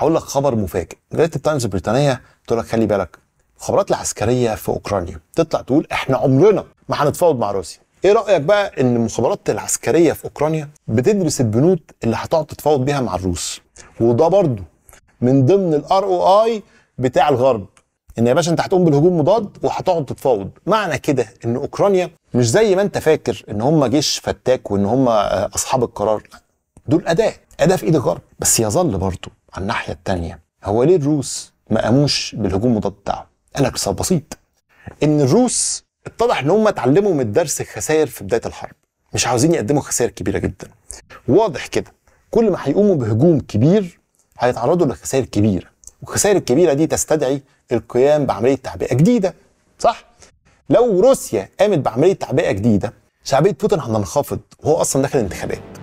هقول لك خبر مفاجئ جريده التايمز البريطانيه بتقول لك خلي بالك الخبرات العسكريه في اوكرانيا تطلع تقول احنا عمرنا ما هنتفاوض مع روسيا ايه رايك بقى ان المخابرات العسكريه في اوكرانيا بتدرس البنود اللي هتقعد تتفاوض بيها مع الروس وده برضه من ضمن الار او اي بتاع الغرب ان يا باشا انت هتقوم بالهجوم مضاد وهتقعد تتفاوض معنى كده ان اوكرانيا مش زي ما انت فاكر ان هم جيش فتاك وان هم اصحاب القرار دول اداه اداه في ايد الغرب بس يظل برضه على الناحيه الثانيه هو ليه الروس ما قاموش بالهجوم مضاد بتاعهم؟ قال لك بسيط ان الروس اتضح ان هم اتعلموا من درس الخسائر في بدايه الحرب مش عاوزين يقدموا خسائر كبيره جدا واضح كده كل ما هيقوموا بهجوم كبير هيتعرضوا لخسائر كبيره والخسائر الكبيره دي تستدعي القيام بعمليه تعبئه جديده صح لو روسيا قامت بعمليه تعبئه جديده شعبيه بوتين هتنخفض وهو اصلا داخل انتخابات